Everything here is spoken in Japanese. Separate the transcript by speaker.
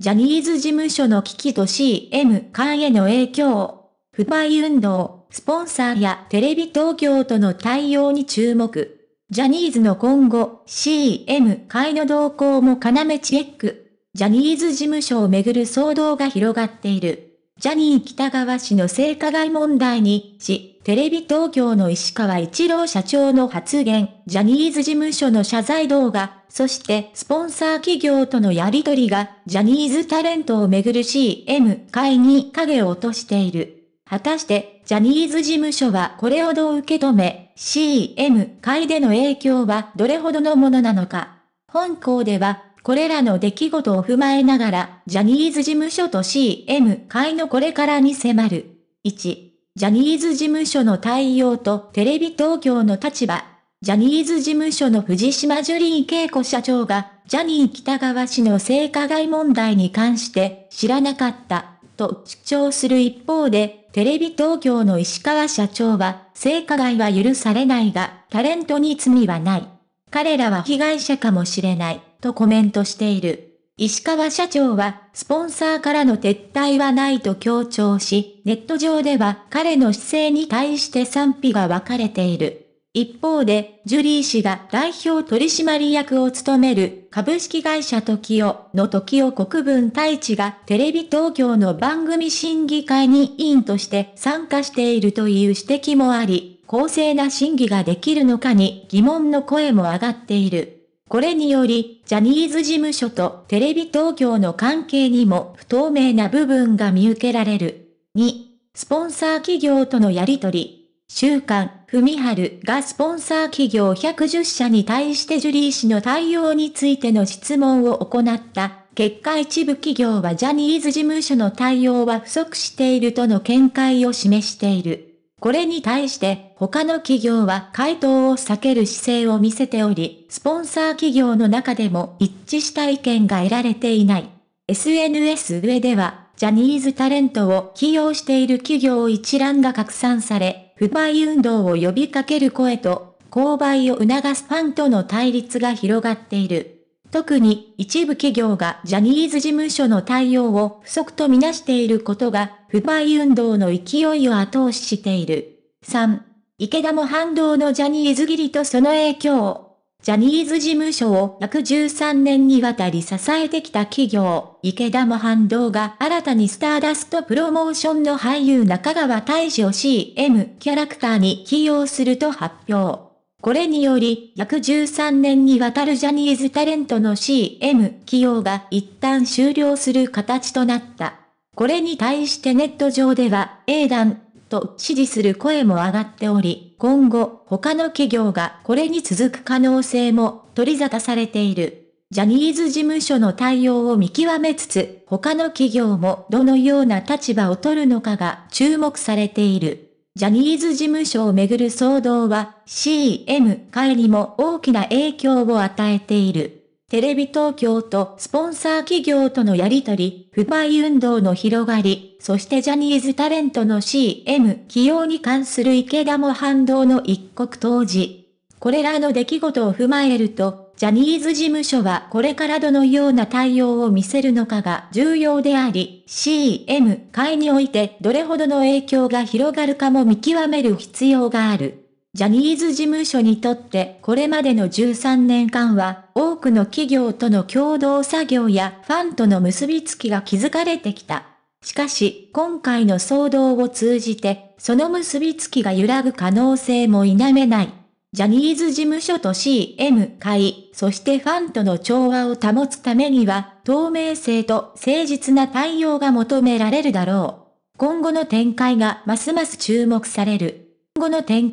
Speaker 1: ジャニーズ事務所の危機と CM 間への影響、不買運動、スポンサーやテレビ東京との対応に注目。ジャニーズの今後、CM 会の動向も要チェック。ジャニーズ事務所をめぐる騒動が広がっている。ジャニー北川氏の性加害問題に、し、テレビ東京の石川一郎社長の発言、ジャニーズ事務所の謝罪動画、そしてスポンサー企業とのやりとりが、ジャニーズタレントをめぐる CM 会に影を落としている。果たして、ジャニーズ事務所はこれほど受け止め、CM 会での影響はどれほどのものなのか。本校では、これらの出来事を踏まえながら、ジャニーズ事務所と CM 会のこれからに迫る。1、ジャニーズ事務所の対応とテレビ東京の立場。ジャニーズ事務所の藤島ジュリー恵子社長が、ジャニー北川氏の性加害問題に関して知らなかった、と主張する一方で、テレビ東京の石川社長は、性加害は許されないが、タレントに罪はない。彼らは被害者かもしれない。とコメントしている。石川社長は、スポンサーからの撤退はないと強調し、ネット上では彼の姿勢に対して賛否が分かれている。一方で、ジュリー氏が代表取締役を務める株式会社トキオのトキオ国分太一がテレビ東京の番組審議会に委員として参加しているという指摘もあり、公正な審議ができるのかに疑問の声も上がっている。これにより、ジャニーズ事務所とテレビ東京の関係にも不透明な部分が見受けられる。2、スポンサー企業とのやりとり。週刊、文春がスポンサー企業110社に対してジュリー氏の対応についての質問を行った。結果一部企業はジャニーズ事務所の対応は不足しているとの見解を示している。これに対して、他の企業は回答を避ける姿勢を見せており、スポンサー企業の中でも一致した意見が得られていない。SNS 上では、ジャニーズタレントを起用している企業一覧が拡散され、不買運動を呼びかける声と、購買を促すファンとの対立が広がっている。特に一部企業がジャニーズ事務所の対応を不足とみなしていることが、不買運動の勢いを後押ししている。3. 池田も反動のジャニーズ切りとその影響。ジャニーズ事務所を約13年にわたり支えてきた企業、池田も反動が新たにスターダストプロモーションの俳優中川大志を CM キャラクターに起用すると発表。これにより、約13年にわたるジャニーズタレントの CM 起用が一旦終了する形となった。これに対してネット上では、A 断、と支持する声も上がっており、今後、他の企業がこれに続く可能性も取り沙汰されている。ジャニーズ事務所の対応を見極めつつ、他の企業もどのような立場を取るのかが注目されている。ジャニーズ事務所をめぐる騒動は CM 会にも大きな影響を与えている。テレビ東京とスポンサー企業とのやりとり、不買運動の広がり、そしてジャニーズタレントの CM 起用に関する池田も反動の一国当時。これらの出来事を踏まえると、ジャニーズ事務所はこれからどのような対応を見せるのかが重要であり、CM 会においてどれほどの影響が広がるかも見極める必要がある。ジャニーズ事務所にとってこれまでの13年間は多くの企業との共同作業やファンとの結びつきが築かれてきた。しかし、今回の騒動を通じて、その結びつきが揺らぐ可能性も否めない。ジャニーズ事務所と CM 会、そしてファンとの調和を保つためには、透明性と誠実な対応が求められるだろう。今後の展開がますます注目される。今後の展